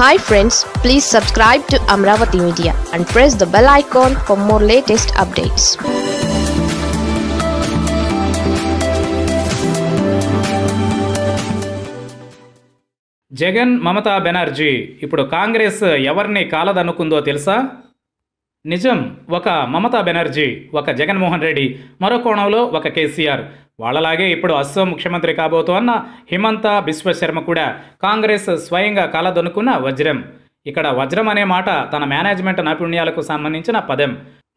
hi friends please subscribe to Amaravati media and press the bell icon for more latest updates Jagan Mamata Banerjee ఇప్పుడు కాంగ్రెస్ ఎవరిని కాలదనుకుందో తెలుసా నిజం ఒక మమతా బెనర్జీ ఒక జగన్మోహన్ రెడ్డి మరో కోణంలో ఒక కేసీఆర్ వాళ్ళలాగే ఇప్పుడు అస్సోం ముఖ్యమంత్రి కాబోతోన్న హిమంత బిశ్వశర్మ కూడా కాంగ్రెస్ స్వయంగా కలదొనుకున్న వజ్రం ఇక్కడ వజ్రం అనే మాట తన మేనేజ్మెంట్ నైపుణ్యాలకు సంబంధించిన పదం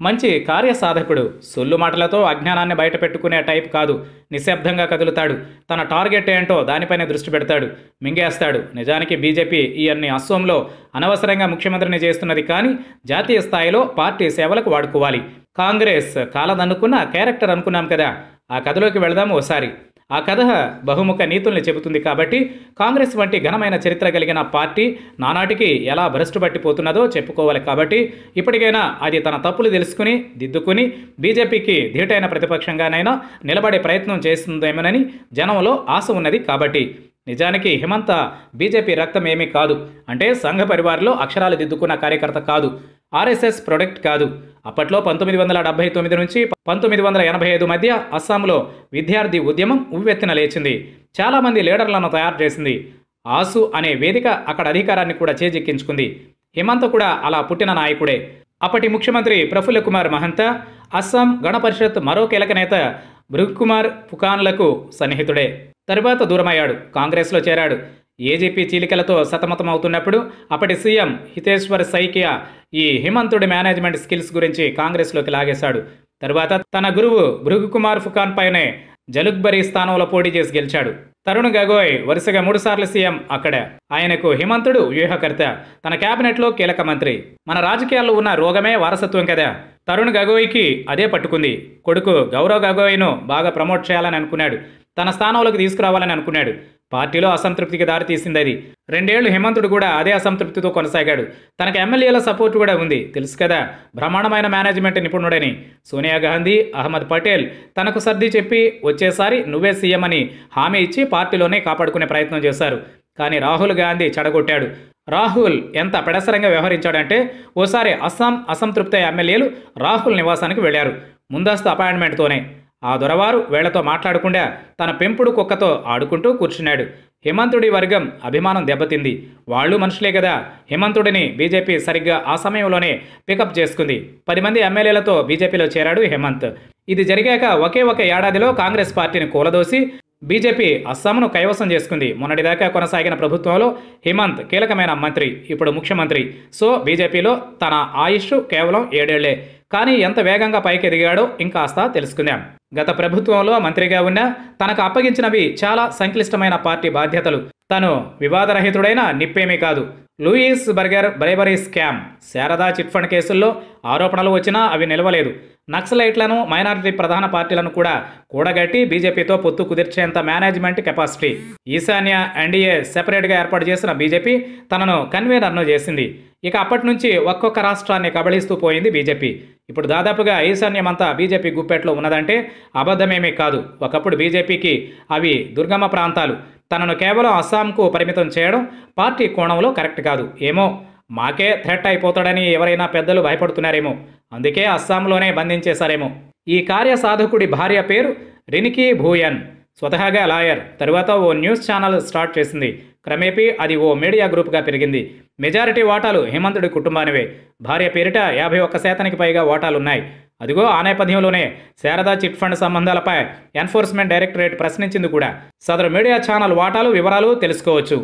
మంచి కార్యసాధకుడు సొల్లు మాటలతో అజ్ఞానాన్ని బయటపెట్టుకునే టైప్ కాదు నిశ్శబ్దంగా కదులుతాడు తన టార్గెట్ ఏంటో దానిపైనే దృష్టి పెడతాడు మింగేస్తాడు నిజానికి బీజేపీ ఈయన్ని అస్సోంలో అనవసరంగా ముఖ్యమంత్రిని చేస్తున్నది కానీ జాతీయ స్థాయిలో పార్టీ సేవలకు వాడుకోవాలి కాంగ్రెస్ కాలదనుకున్న క్యారెక్టర్ అనుకున్నాం కదా ఆ కథలోకి వెళదాము ఓసారి ఆ కథ బహుముఖ నీతుల్ని చెబుతుంది కాబట్టి కాంగ్రెస్ వంటి ఘనమైన చరిత్ర కలిగిన పార్టీ నానాటికి ఎలా భ్రష్టు పట్టిపోతున్నదో చెప్పుకోవాలి కాబట్టి ఇప్పటికైనా అది తన తప్పులు తెలుసుకుని దిద్దుకుని బీజేపీకి ధీటైన ప్రతిపక్షంగానైనా నిలబడే ప్రయత్నం చేస్తుందేమోనని జనంలో ఆశ ఉన్నది కాబట్టి నిజానికి హిమంత బీజేపీ రక్తం ఏమీ కాదు అంటే సంఘ పరివారంలో అక్షరాలు దిద్దుకున్న కార్యకర్త కాదు ఆర్ఎస్ఎస్ ప్రొడక్ట్ కాదు అప్పట్లో పంతొమ్మిది వందల డెబ్బై తొమ్మిది నుంచి పంతొమ్మిది వందల ఎనభై ఐదు మధ్య అస్సాంలో విద్యార్థి ఉద్యమం ఉవ్వెత్తిన లేచింది చాలామంది లీడర్లను తయారు చేసింది ఆసు అనే వేదిక అక్కడ అధికారాన్ని కూడా చేజిక్కించుకుంది హిమంత్ కూడా అలా పుట్టిన నాయకుడే అప్పటి ముఖ్యమంత్రి ప్రఫుల్ల కుమార్ మహంత అస్సాం గణపరిషత్ మరో కీలక నేత భృగ్కుమార్ ఫుకాన్లకు సన్నిహితుడే తరువాత దూరమయ్యాడు కాంగ్రెస్లో చేరాడు ఏజీపీ చీలికలతో సతమతమవుతున్నప్పుడు అప్పటి సీఎం హితేశ్వర్ సైకియా ఈ హిమంతుడి మేనేజ్మెంట్ స్కిల్స్ గురించి కాంగ్రెస్లోకి లాగేశాడు తరువాత తన గురువు భృగు కుమార్ ఫుకాన్ పైనే జలుక్బరి స్థానంలో పోటీ చేసి గెలిచాడు తరుణ్ గగోయ్ వరుసగా మూడుసార్లు సీఎం అక్కడే ఆయనకు హిమంతుడు వ్యూహకర్త తన క్యాబినెట్లో కీలక మంత్రి మన రాజకీయాల్లో ఉన్న రోగమే వారసత్వం కదా తరుణ్ గగోయ్కి అదే పట్టుకుంది కొడుకు గౌరవ్ గగోయ్ను బాగా ప్రమోట్ చేయాలని అనుకున్నాడు తన స్థానంలోకి తీసుకురావాలని అనుకున్నాడు పార్టీలో అసంతృప్తికి దారితీసింది అది రెండేళ్లు హిమంతుడు కూడా అదే అసంతృప్తితో కొనసాగాడు తనకు ఎమ్మెల్యేల సపోర్ట్ కూడా ఉంది తెలుసు కదా బ్రహ్మాండమైన మేనేజ్మెంట్ నిపుణుడని సోనియా గాంధీ అహ్మద్ పటేల్ తనకు సర్ది చెప్పి వచ్చేసారి నువ్వే సీఎం అని హామీ ఇచ్చి పార్టీలోనే కాపాడుకునే ప్రయత్నం చేశారు కానీ రాహుల్ గాంధీ చెడగొట్టాడు రాహుల్ ఎంత పెడసరంగా వ్యవహరించాడంటే ఓసారి అస్సాం అసంతృప్త ఎమ్మెల్యేలు రాహుల్ నివాసానికి వెళ్లారు ముందస్తు అపాయింట్మెంట్తోనే ఆ దొరవారు వేళ్లతో మాట్లాడకుండా తన పెంపుడు కుక్కతో ఆడుకుంటూ కూర్చున్నాడు హేమంతుడి వర్గం అభిమానం దెబ్బతింది వాళ్ళు మనుషులే కదా హిమంతుడిని బీజేపీ సరిగ్గా ఆ సమయంలోనే పికప్ చేసుకుంది పది మంది ఎమ్మెల్యేలతో బీజేపీలో చేరాడు హేమంత్ ఇది జరిగాక ఒకే ఒక ఏడాదిలో కాంగ్రెస్ పార్టీని కూలదోసి బీజేపీ అస్సాంను కైవసం చేసుకుంది మొన్నటిదాకా కొనసాగిన ప్రభుత్వంలో హిమంత్ కీలకమైన మంత్రి ఇప్పుడు ముఖ్యమంత్రి సో బీజేపీలో తన ఆయుష్ కేవలం ఏడేళ్లే కానీ ఎంత వేగంగా పైకి ఎదిగాడో ఇంకాస్త తెలుసుకుందాం గత ప్రభుత్వంలో మంత్రిగా ఉన్నా తనకు అప్పగించినవి చాలా సంక్లిష్టమైన పార్టీ బాధ్యతలు తను వివాదరహితుడైన నిప్పేమీ కాదు Louis Berger bribery scam Saradha chit fund కేసుల్లో ఆరోపణలు వచ్చినా అవి నిలవలేదు నక్సలైట్లను మైనారిటీ ప్రధాన పార్టీలను కూడా కూడగట్టి బీజేపీతో పొత్తు కుదిర్చేంత మేనేజ్మెంట్ కెపాసిటీ ఈశాన్య ఎన్డీఏ సెపరేట్గా ఏర్పాటు చేసిన బీజేపీ తనను కన్వీనర్ను చేసింది ఇక అప్పటి నుంచి ఒక్కొక్క రాష్ట్రాన్ని కబళిస్తూ పోయింది బీజేపీ ఇప్పుడు దాదాపుగా ఈశాన్యమంతా బీజేపీ గుప్పెట్లో ఉన్నదంటే అబద్ధమేమీ కాదు ఒకప్పుడు బీజేపీకి అవి దుర్గమ ప్రాంతాలు తనను కేవలం అస్సాంకు పరిమితం చేయడం పార్టీ కోణంలో కరెక్ట్ కాదు ఏమో మాకే థ్రెట్ అయిపోతాడని ఎవరైనా పెద్దలు భయపడుతున్నారేమో అందుకే అస్సాంలోనే బంధించేశారేమో ఈ కార్యసాధకుడి భార్య పేరు రినికి భూయన్ స్వతహాగా లాయర్ తరువాత ఓ న్యూస్ ఛానల్ స్టార్ట్ చేసింది క్రమేపీ అది ఓ మీడియా గ్రూప్గా పెరిగింది మెజారిటీ వాటాలు హేమంతుడి కుటుంబానివే భార్య పేరిట యాభై ఒక్క శాతానికి పైగా వాటాలున్నాయి అదిగో ఆ నేపథ్యంలోనే శారదా చిట్ ఫండ్ సంబంధాలపై ఎన్ఫోర్స్మెంట్ డైరెక్టరేట్ ప్రశ్నించింది కూడా సదరు మీడియా ఛానల్ వాటాలు వివరాలు తెలుసుకోవచ్చు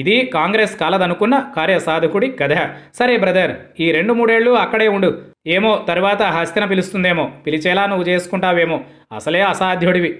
ఇది కాంగ్రెస్ కాలదనుకున్న కార్యసాధకుడి కథ సరే బ్రదర్ ఈ రెండు మూడేళ్లు అక్కడే ఉండు ఏమో తర్వాత హస్తిన పిలుస్తుందేమో పిలిచేలా నువ్వు చేసుకుంటావేమో అసలే అసాధ్యుడివి